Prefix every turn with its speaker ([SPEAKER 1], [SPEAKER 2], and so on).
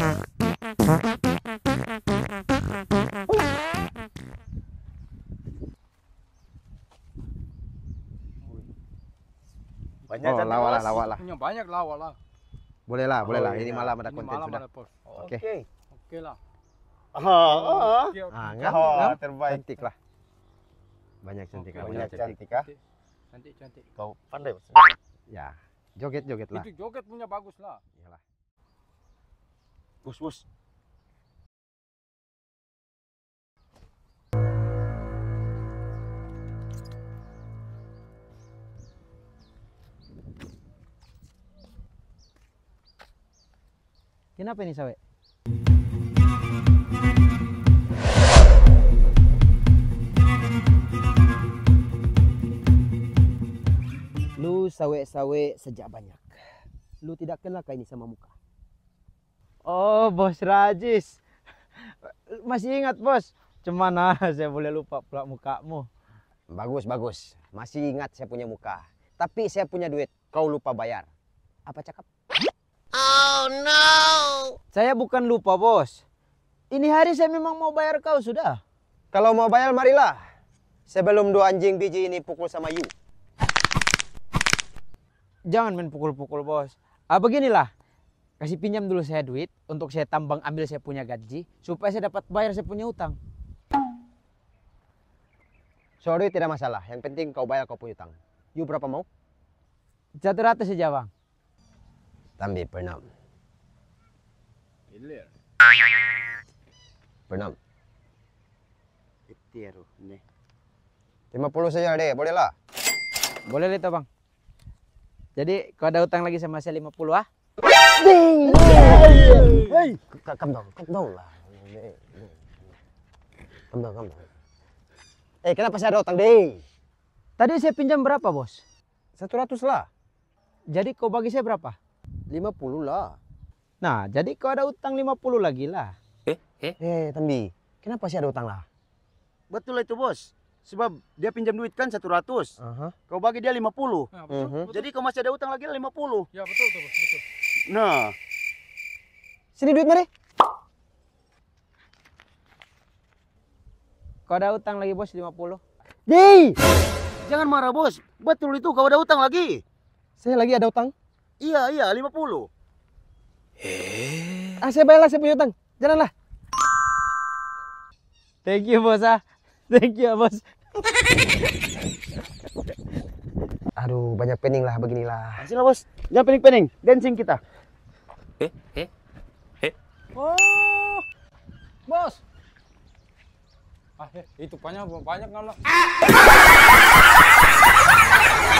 [SPEAKER 1] banyak oh, lawa lah lawa lah banyak lawa lah boleh lah boleh oh, lah ini iya. malam ada konten sudah oke oke lah oh, oh. Ah, oh, oh, terbaik cantik lah banyak cantik okay, banyak cantik lah. cantik cantik kau pandai ya joget joget lah itu joget punya bagus lah iyalah bos bos Kenapa ini sawe? Lu sawe-sawe sejak banyak. Lu tidak kenal kah ini sama muka? Oh, Bos Rajis. Masih ingat, Bos? Cuman ah, saya boleh lupa pula mukamu. Bagus, bagus. Masih ingat saya punya muka. Tapi saya punya duit. Kau lupa bayar. Apa cakap? Oh no. Saya bukan lupa, Bos. Ini hari saya memang mau bayar kau sudah. Kalau mau bayar marilah. Sebelum dua anjing biji ini pukul sama you. Jangan main pukul-pukul, Bos. Ah beginilah kasih pinjam dulu saya duit untuk saya tambang ambil saya punya gaji supaya saya dapat bayar saya punya utang. sorry tidak masalah, yang penting kau bayar kau punya utang. You berapa mau? Satu ratus saja bang. Tambi pernah. Ilir. Pernah. Oh, Itiaru nih. Lima puluh saja deh, boleh lah. Boleh itu bang. Jadi kau ada utang lagi sama saya lima puluh ah? lah. Eh, kenapa saya ada utang, deh? Tadi saya pinjam berapa, Bos? 100 lah. Jadi kau bagi saya berapa? 50 lah. Nah, jadi kau ada utang 50 lagi lah. Eh, eh, eh. Eh, Tambi, kenapa saya ada utang lah? Betul itu, Bos. Sebab dia pinjam duit kan 100. Uh -huh. Kau bagi dia 50. Nah, uh -huh. Jadi kau masih ada utang lagi 50. Ya, betul, betul, Betul. Nah. Sini duit mari. Kau ada utang lagi bos 50. Di. Jangan marah bos. Betul itu kau ada utang lagi. Saya lagi ada utang. Iya, iya, 50. Eh. Ah, saya lah, saya punya utang. Jalanlah. Thank you bos ah. Thank you bos. Aduh, banyak pening lah beginilah. Hasil bos. Jangan pening-pening. Dancing kita. Eh, eh, eh. Oh, bos. Ah, eh, itu banyak, banyak nggak Ah.